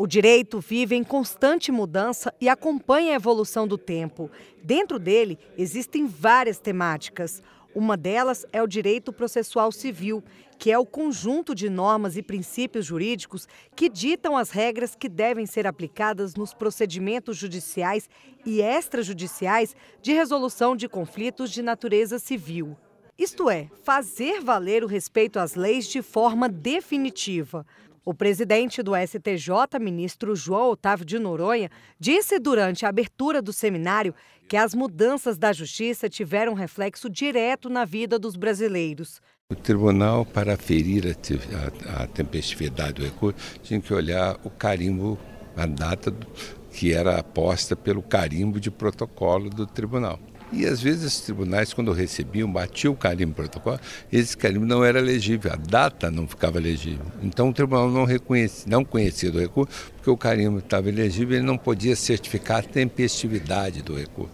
O direito vive em constante mudança e acompanha a evolução do tempo. Dentro dele existem várias temáticas. Uma delas é o direito processual civil, que é o conjunto de normas e princípios jurídicos que ditam as regras que devem ser aplicadas nos procedimentos judiciais e extrajudiciais de resolução de conflitos de natureza civil. Isto é, fazer valer o respeito às leis de forma definitiva. O presidente do STJ, ministro João Otávio de Noronha, disse durante a abertura do seminário que as mudanças da justiça tiveram reflexo direto na vida dos brasileiros. O tribunal, para aferir a, a, a tempestividade do recurso, tinha que olhar o carimbo, a data do, que era aposta pelo carimbo de protocolo do tribunal. E às vezes os tribunais, quando recebiam, batiam o carimbo protocolo, esse carimbo não era legível, a data não ficava legível. Então o tribunal não, reconhece, não conhecia do recurso, porque o carimbo estava elegível, ele não podia certificar a tempestividade do recurso.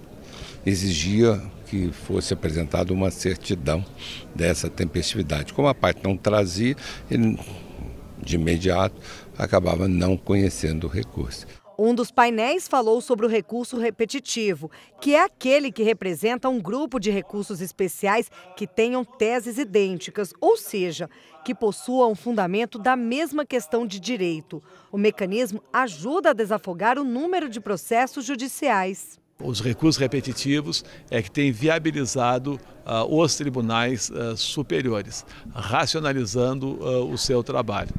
Exigia que fosse apresentada uma certidão dessa tempestividade. Como a parte não trazia, ele de imediato acabava não conhecendo o recurso. Um dos painéis falou sobre o recurso repetitivo, que é aquele que representa um grupo de recursos especiais que tenham teses idênticas, ou seja, que possuam um fundamento da mesma questão de direito. O mecanismo ajuda a desafogar o número de processos judiciais. Os recursos repetitivos é que tem viabilizado ah, os tribunais ah, superiores, racionalizando ah, o seu trabalho.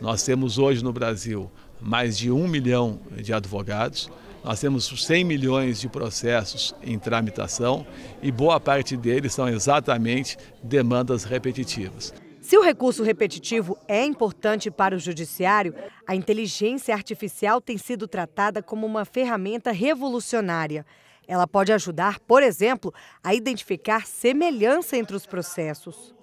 Nós temos hoje no Brasil mais de um milhão de advogados, nós temos 100 milhões de processos em tramitação e boa parte deles são exatamente demandas repetitivas. Se o recurso repetitivo é importante para o judiciário, a inteligência artificial tem sido tratada como uma ferramenta revolucionária. Ela pode ajudar, por exemplo, a identificar semelhança entre os processos.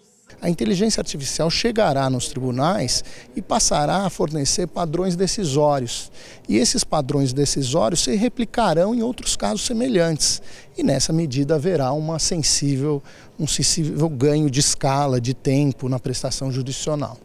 A inteligência artificial chegará nos tribunais e passará a fornecer padrões decisórios. E esses padrões decisórios se replicarão em outros casos semelhantes. E nessa medida haverá uma sensível, um sensível ganho de escala, de tempo na prestação judicial.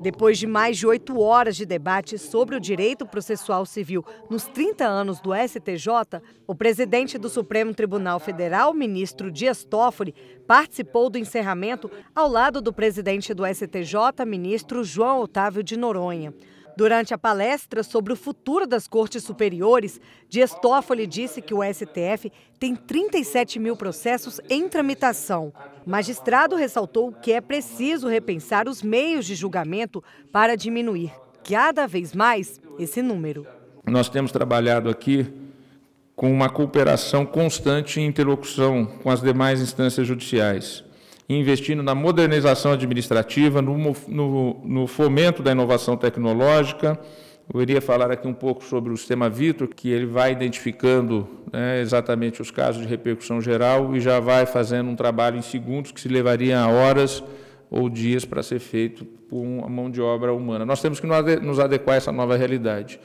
Depois de mais de oito horas de debate sobre o direito processual civil nos 30 anos do STJ, o presidente do Supremo Tribunal Federal, ministro Dias Toffoli, participou do encerramento ao lado do presidente do STJ, ministro João Otávio de Noronha. Durante a palestra sobre o futuro das cortes superiores, Dias Toffoli disse que o STF tem 37 mil processos em tramitação. O magistrado ressaltou que é preciso repensar os meios de julgamento para diminuir cada vez mais esse número. Nós temos trabalhado aqui com uma cooperação constante e interlocução com as demais instâncias judiciais investindo na modernização administrativa, no, no, no fomento da inovação tecnológica. Eu iria falar aqui um pouco sobre o sistema Vitor, que ele vai identificando né, exatamente os casos de repercussão geral e já vai fazendo um trabalho em segundos que se levaria a horas ou dias para ser feito por uma mão de obra humana. Nós temos que nos adequar a essa nova realidade.